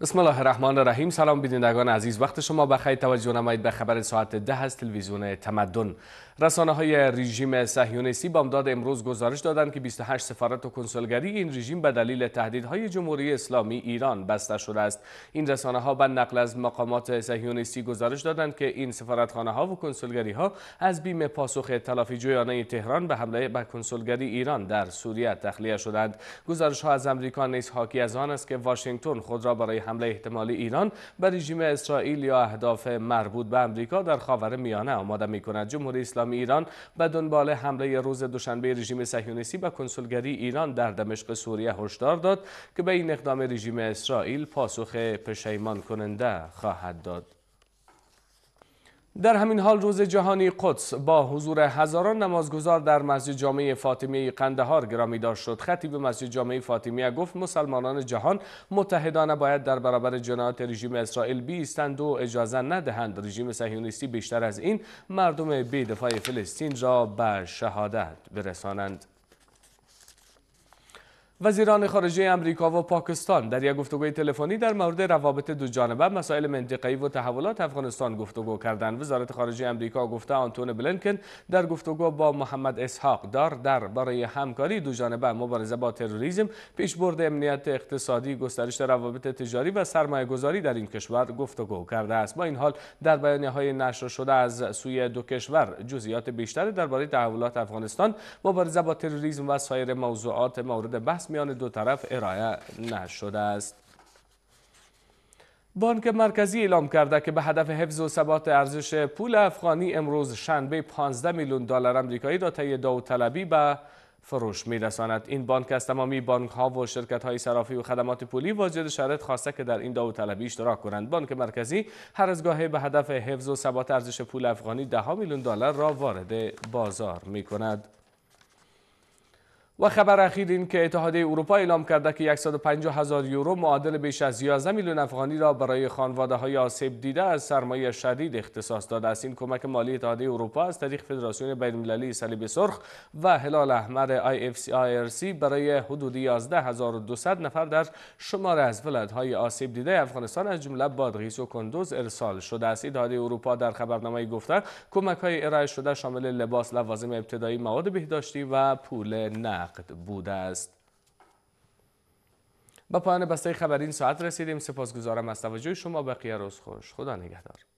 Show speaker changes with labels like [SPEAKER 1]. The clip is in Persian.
[SPEAKER 1] بسم الله الرحمن الرحیم سلام بینندگان عزیز وقت شما بخیر توجه نمایید به خبر ساعت ده از تلویزیون تمدن رسانه های رژیم صهیونیستی بامداد امروز گزارش دادند که 28 سفارت و کنسولگری این رژیم به دلیل تهدیدهای جمهوری اسلامی ایران بسته شده است این رسانه ها به نقل از مقامات صهیونیستی گزارش دادند که این سفارتخانه ها و کنسولگری ها از بیم پاسخ تلافی جویانه تهران به حمله به کنسولگری ایران در سوریه تخلیه شدند گزارش ها از امریکا نیز حاکی از آن است که واشنگتن خود را برای حمله احتمالی ایران به رژیم اسرائیل یا اهداف مربوط به امریکا در خاور میانه آماده می کند جمهوری اسلامی ایران به دنبال حمله روز دوشنبه رژیم صهیونیستی به کنسولگری ایران در دمشق سوریه هشدار داد که به این اقدام رژیم اسرائیل پاسخ پشیمان کننده خواهد داد در همین حال روز جهانی قدس با حضور هزاران نمازگزار در مسجد جامعه فاطمیه قندهار گرامی داشت شد خطیب مسجد جامعه فاطمیه گفت مسلمانان جهان متحدانه باید در برابر جنایات رژیم اسرائیل بیستند و اجازه ندهند رژیم صهیونیستی بیشتر از این مردم بی‌دفاع فلسطین را به شهادت برسانند وزیران خارجه امریکا و پاکستان در یک گفتگوی تلفنی در مورد روابط دوجانبه مسائل منطقه‌ای و تحولات افغانستان گفتگو کردند وزارت خارجه امریکا گفته آنتون بلینکن در گفتگو با محمد اسحاق دار در برای همکاری دوجانبه مبارزه با تروریسم پیشبرد امنیت اقتصادی گسترش روابط تجاری و گذاری در این کشور گفتگو کرده است با این حال در بیانیه‌های نشر شده از سوی دو کشور جزئیات بیشتری درباره تحولات افغانستان مبارزه با تروریسم و سایر موضوعات مورد بحث میان دو طرف ارائه نشده است بانک مرکزی اعلام کرده که به هدف حفظ و ثبات ارزش پول افغانی امروز شنبه 15 میلیون دلار امریکایی را طی داوطلبی به فروش میرساند این بانک از تمامی بانک ها و شرکت های صرافی و خدمات پولی واجد شرط خواسته که در این طلبی اشتراک کنند بانک مرکزی هر از گاهی به هدف حفظ و ثبات ارزش پول افغانی ده میلیون دلار را وارد بازار می کند و خبر اخیر این که اتحادیه اروپا اعلام کرده که 150 هزار یورو معادل بیش از 11 میلیون افغانی را برای خانواده های آسیب دیده از سرمایه شدید اختصاص داده است این کمک مالی اتحادیه اروپا از طریق فدراسیون بین‌المللی صلیب سرخ و هلال احمر IFCIRC برای حدود 11200 نفر در شمار از های آسیب دیده افغانستان از جمله بادغیس و کندوز ارسال شده است اتحادیه اروپا در خبرنامه گفته کمک‌های ارائه شده شامل لباس، لوازم ابتدایی، مواد بهداشتی و پول نه نقد بوده است با پایان بسته خبرین این ساعت رسیدیم سپاسگزارم از توجه شما بقیه روز خوش خدا نگهدار